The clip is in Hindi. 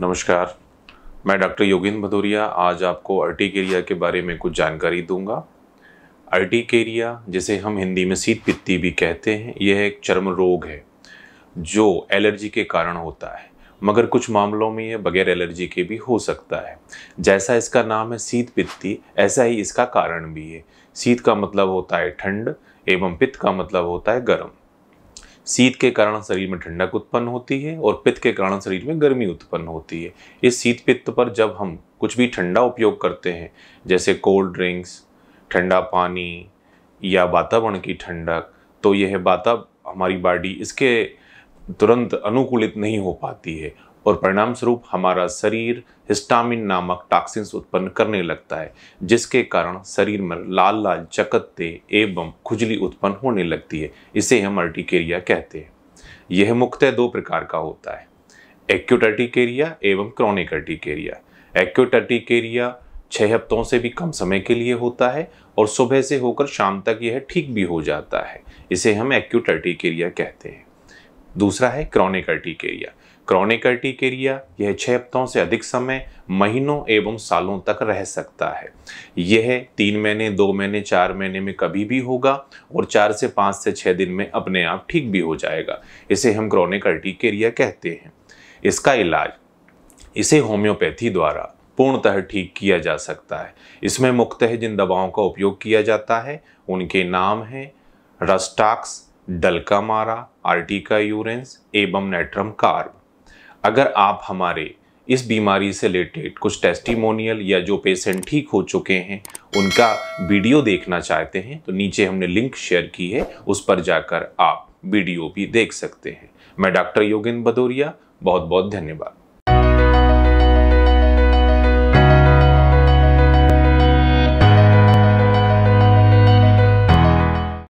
नमस्कार मैं डॉक्टर योगेंद्र भदौरिया आज आपको अर्टिकेरिया के बारे में कुछ जानकारी दूंगा अर्टिकेरिया जिसे हम हिंदी में सीत पित्ती भी कहते हैं यह एक चर्म रोग है जो एलर्जी के कारण होता है मगर कुछ मामलों में यह बगैर एलर्जी के भी हो सकता है जैसा इसका नाम है सीत पित्ती ऐसा ही इसका कारण भी है सीत का मतलब होता है ठंड एवं पित्त का मतलब होता है गर्म शीत के कारण शरीर में ठंडक उत्पन्न होती है और पित्त के कारण शरीर में गर्मी उत्पन्न होती है इस शीत पित्त पर जब हम कुछ भी ठंडा उपयोग करते हैं जैसे कोल्ड ड्रिंक्स ठंडा पानी या वातावरण की ठंडक तो यह वाता हमारी बॉडी इसके तुरंत अनुकूलित नहीं हो पाती है और परिणाम स्वरूप हमारा शरीर हिस्टामिन नामक टॉक्सिन्स उत्पन्न करने लगता है जिसके कारण शरीर में लाल लाल चकत्ते एवं खुजली उत्पन्न होने लगती है इसे हम अर्टिकेरिया कहते हैं यह मुख्यतः दो प्रकार का होता है एक्यूट अर्टिकेरिया एवं क्रॉनिक अर्टिकेरिया एक्यूट अर्टिकेरिया छः हफ्तों से भी कम समय के लिए होता है और सुबह से होकर शाम तक यह ठीक भी हो जाता है इसे हम एक्यूट अर्टिकेरिया कहते हैं दूसरा है क्रॉनिक अर्टिकेरिया क्रॉनिक अर्टिकेरिया यह छः हफ्तों से अधिक समय महीनों एवं सालों तक रह सकता है यह तीन महीने दो महीने चार महीने में कभी भी होगा और चार से पाँच से छः दिन में अपने आप ठीक भी हो जाएगा इसे हम क्रॉनिक अर्टिकेरिया कहते हैं इसका इलाज इसे होम्योपैथी द्वारा पूर्णतः ठीक किया जा सकता है इसमें मुख्यतः जिन दवाओं का उपयोग किया जाता है उनके नाम हैं rhus tox dulcamara urtica urens एवं नेट्रम कार्ब अगर आप हमारे इस बीमारी से रिलेटेड कुछ टेस्टिमोनियल या जो पेशेंट ठीक हो चुके हैं उनका वीडियो देखना चाहते हैं तो नीचे हमने लिंक शेयर की है उस पर जाकर आप वीडियो भी देख सकते हैं मैं डॉक्टर योगेंद्र भदौरिया बहुत बहुत धन्यवाद